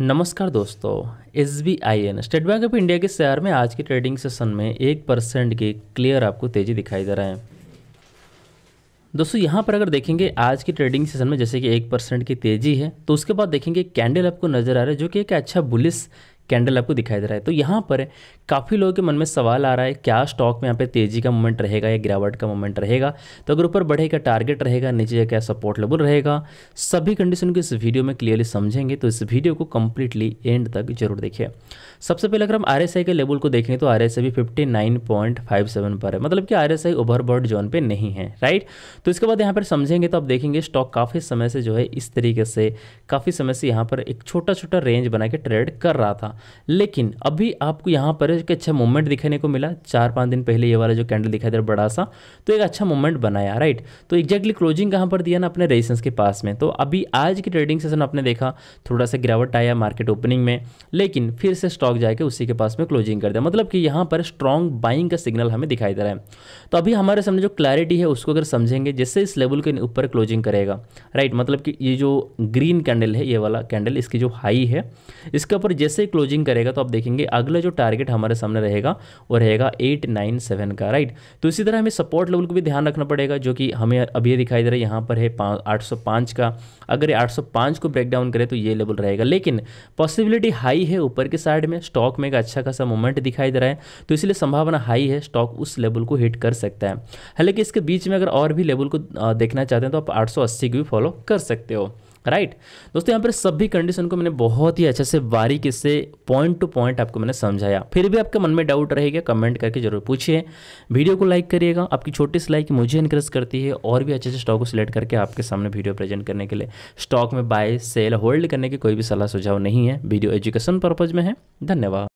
नमस्कार दोस्तों S B I N state bank of India के शेयर में आज के ट्रेडिंग सेशन में एक परसेंट की क्लियर आपको तेज़ी दिखाई दे रहा है दोस्तों यहाँ पर अगर देखेंगे आज की ट्रेडिंग सेशन में जैसे कि एक परसेंट की तेज़ी है तो उसके बाद देखेंगे कैंडल आपको नज़र आ रहा है जो कि एक अच्छा बुलिस कैंडल आपको दिखाई दे रहा है तो यहाँ पर काफ़ी लोगों के मन में सवाल आ रहा है क्या स्टॉक में यहाँ पे तेजी का मोमेंट रहेगा या गिरावट का मोमेंट रहेगा तो अगर ऊपर बढ़े का टारगेट रहेगा नीचे का सपोर्ट लेवल रहेगा सभी कंडीशन को इस वीडियो में क्लियरली समझेंगे तो इस वीडियो को कम्प्लीटली एंड तक जरूर देखिए सबसे पहले अगर हम आर के लेवल को देखें तो आर एस भी फिफ्टी पर है मतलब कि आर एस आई जोन पर नहीं है राइट तो इसके बाद यहाँ पर समझेंगे तो आप देखेंगे स्टॉक काफ़ी समय से जो है इस तरीके से काफ़ी समय से यहाँ पर एक छोटा छोटा रेंज बना के ट्रेड कर रहा था लेकिन अभी आपको यहाँ पर एक अच्छा मूवमेंट दिखाने को मिला चार पाँच दिन पहले ये वाला जो कैंडल दिखाई दे रहा बड़ा सा तो एक अच्छा मूवमेंट बनाया राइट तो एक्जैक्टली क्लोजिंग कहाँ पर दिया ना अपने रेजिस्टेंस के पास में तो अभी आज की ट्रेडिंग सेशन आपने देखा थोड़ा सा गिरावट आया मार्केट ओपनिंग में लेकिन फिर से स्टॉक जाके उसी के पास में क्लोजिंग कर दिया मतलब कि यहाँ पर स्ट्रॉन्ग बाइंग का सिग्नल हमें दिखाई दे रहा है तो अभी हमारे सामने जो क्लैरिटी है उसको अगर समझेंगे जिससे इस लेवल के ऊपर क्लोजिंग करेगा राइट मतलब कि ये जो ग्रीन कैंडल है ये वाला कैंडल इसकी जो हाई है इसके ऊपर जैसे क्लोजिंग क्लोजिंग करेगा तो आप देखेंगे अगला जो टारगेट हमारे सामने रहेगा वो रहेगा एट का राइट तो इसी तरह हमें सपोर्ट लेवल को भी ध्यान रखना पड़ेगा जो कि हमें अभी दिखाई दे रहा है यहाँ पर है आठ oh का अगर ये आठ oh को ब्रेक डाउन करें तो ये लेवल रहेगा लेकिन पॉसिबिलिटी हाई है ऊपर के साइड में स्टॉक में एक अच्छा खासा मूवमेंट दिखाई दे रहा है तो इसलिए संभावना हाई है स्टॉक उस लेवल को हिट कर सकता है हालांकि इसके बीच में अगर और भी लेवल को देखना चाहते हैं तो आप 880 को भी फॉलो कर सकते हो राइट दोस्तों यहाँ पर सभी कंडीशन को मैंने बहुत ही अच्छे से बारीक से पॉइंट टू पॉइंट आपको मैंने समझाया फिर भी आपके मन में डाउट रहेगा कमेंट करके जरूर पूछिए वीडियो को लाइक करिएगा आपकी छोटी सी लाइक मुझे इंकरेज करती है और भी अच्छे अच्छे स्टॉक को सिलेक्ट करके आपके सामने वीडियो प्रेजेंट करने के लिए स्टॉक में बाय सेल होल्ड करने की कोई भी सलाह सुझाव नहीं है वीडियो एजुकेशन पर्पज़ में है धन्यवाद